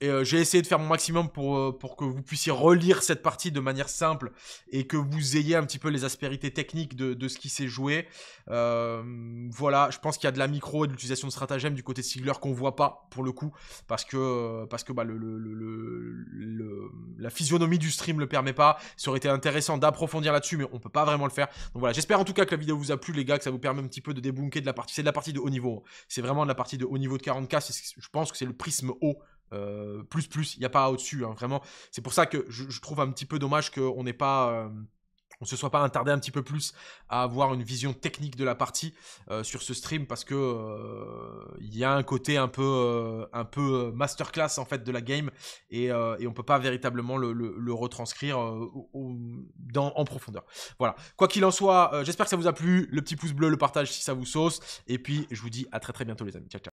Et euh, j'ai essayé de faire mon maximum pour, euh, pour que vous puissiez relire cette partie de manière simple et que vous ayez un petit peu les aspérités techniques de, de ce qui s'est joué. Euh, voilà, je pense qu'il y a de la micro et de l'utilisation de stratagèmes du côté de Sigler qu'on voit pas pour le coup parce que, euh, parce que bah, le, le, le, la physionomie du stream le permet pas. Ça aurait été intéressant d'approfondir là-dessus, mais on peut pas vraiment le faire. Donc voilà, j'espère en tout cas que la vidéo vous a plu, les gars, que ça vous permet un petit peu de débunker de la partie. C'est de la partie de haut niveau. C'est vraiment de la partie de haut niveau de 40K. Je pense que c'est le prisme haut euh, plus plus, il n'y a pas au-dessus, hein, vraiment. C'est pour ça que je, trouve un petit peu dommage qu'on n'ait pas... Euh, on se soit pas un petit peu plus à avoir une vision technique de la partie euh, sur ce stream parce que il y a un côté un peu un peu masterclass en fait de la game et, on ne peut pas véritablement le, retranscrire en profondeur. Voilà. Quoi qu'il en soit, j'espère que ça vous a plu. Le petit pouce bleu, le partage si ça vous sauce et puis je vous dis à très très bientôt les amis. Ciao ciao.